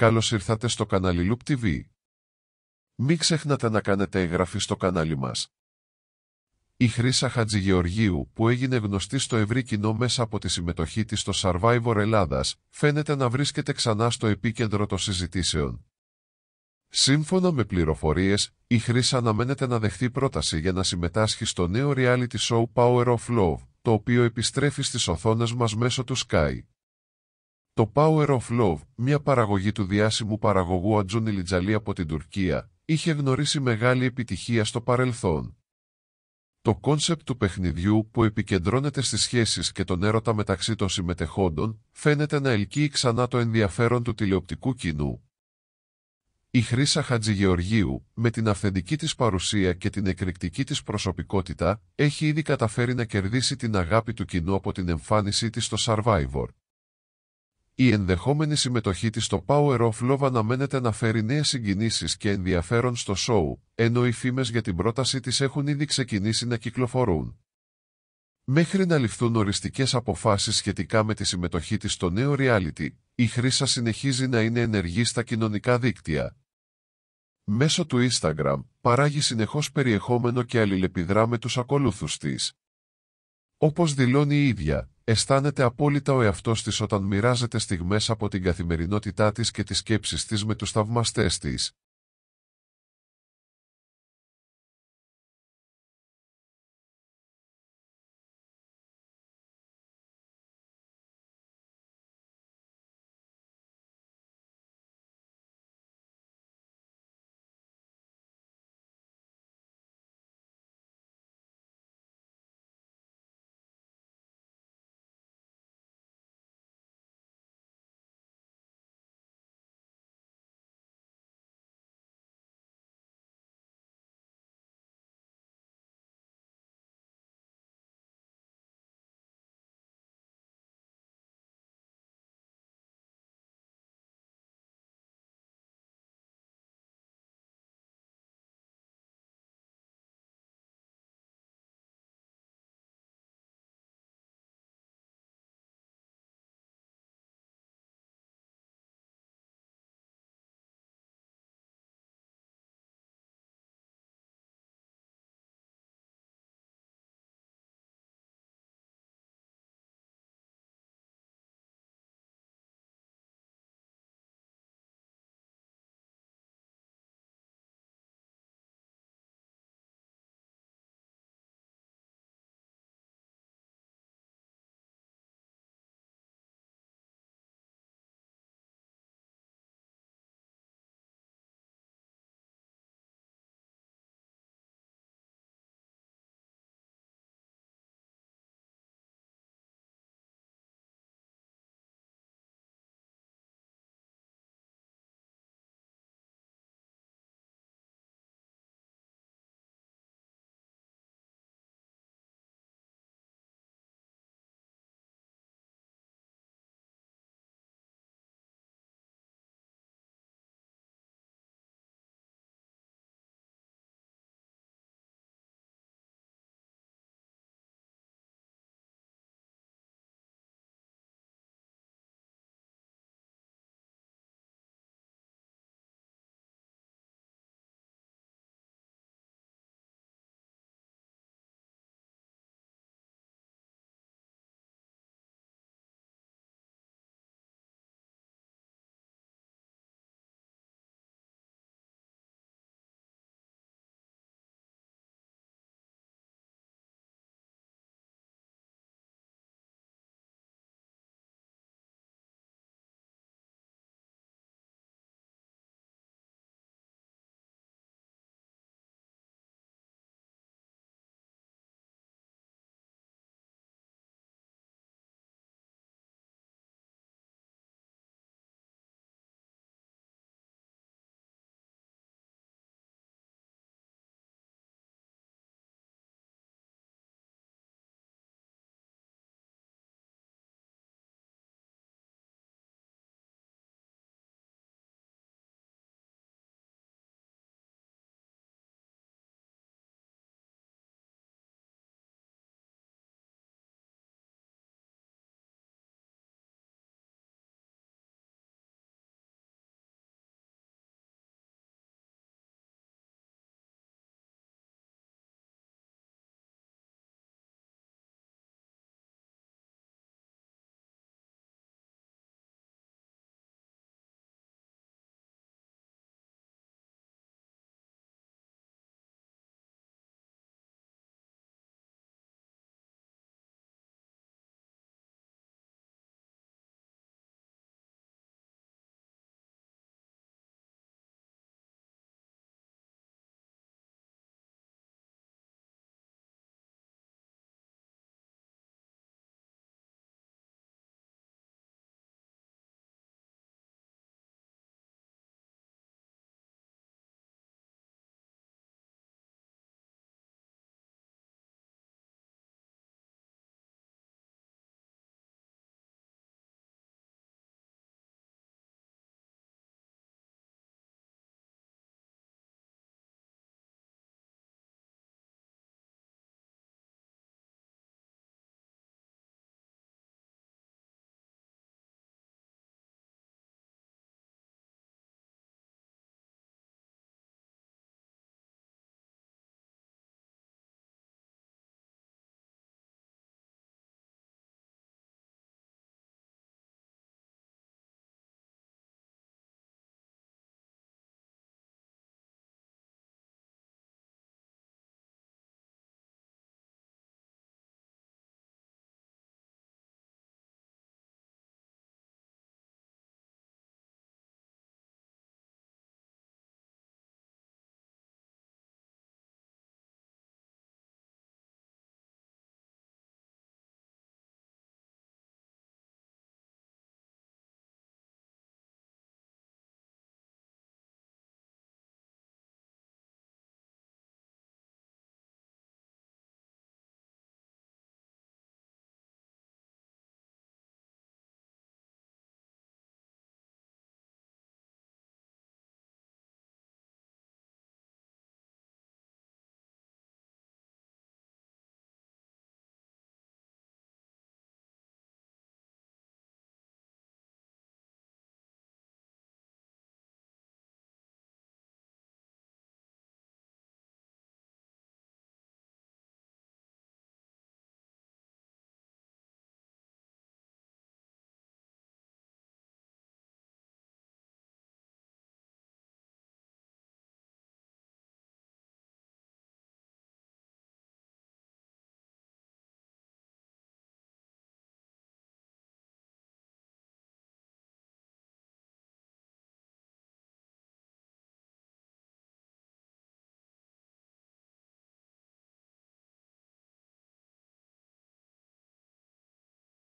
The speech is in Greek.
Καλώς ήρθατε στο κανάλι Loop TV. Μην ξεχνάτε να κάνετε εγγραφή στο κανάλι μας. Η Χρύσα Χατζηγεωργίου, που έγινε γνωστή στο ευρύ κοινό μέσα από τη συμμετοχή της στο Survivor Ελλάδας, φαίνεται να βρίσκεται ξανά στο επίκεντρο των συζητήσεων. Σύμφωνα με πληροφορίες, η Χρύσα αναμένεται να δεχθεί πρόταση για να συμμετάσχει στο νέο reality show Power of Love, το οποίο επιστρέφει στις οθόνες μας μέσω του Sky. Το Power of Love, μια παραγωγή του διάσημου παραγωγού Ατζούνι Λιτζαλή από την Τουρκία, είχε γνωρίσει μεγάλη επιτυχία στο παρελθόν. Το κόνσεπτ του παιχνιδιού που επικεντρώνεται στις σχέσεις και τον έρωτα μεταξύ των συμμετεχόντων φαίνεται να ελκύει ξανά το ενδιαφέρον του τηλεοπτικού κοινού. Η Χρύσα Χατζηγεωργίου, με την αυθεντική της παρουσία και την εκρηκτική της προσωπικότητα, έχει ήδη καταφέρει να κερδίσει την αγάπη του κοινού από την εμφάνισή της στο Survivor. Η ενδεχόμενη συμμετοχή της στο Power of Love αναμένεται να φέρει νέες συγκινήσεις και ενδιαφέρον στο σόου, ενώ οι φήμες για την πρόταση της έχουν ήδη ξεκινήσει να κυκλοφορούν. Μέχρι να ληφθούν οριστικές αποφάσεις σχετικά με τη συμμετοχή της στο νέο reality, η χρήσα συνεχίζει να είναι ενεργή στα κοινωνικά δίκτυα. Μέσω του Instagram, παράγει συνεχώς περιεχόμενο και αλληλεπιδρά με τους ακολούθους της. Όπως δηλώνει η ίδια, Αισθάνεται απόλυτα ο εαυτός της όταν μοιράζεται στιγμές από την καθημερινότητά της και τις σκέψεις της με τους θαυμαστές της,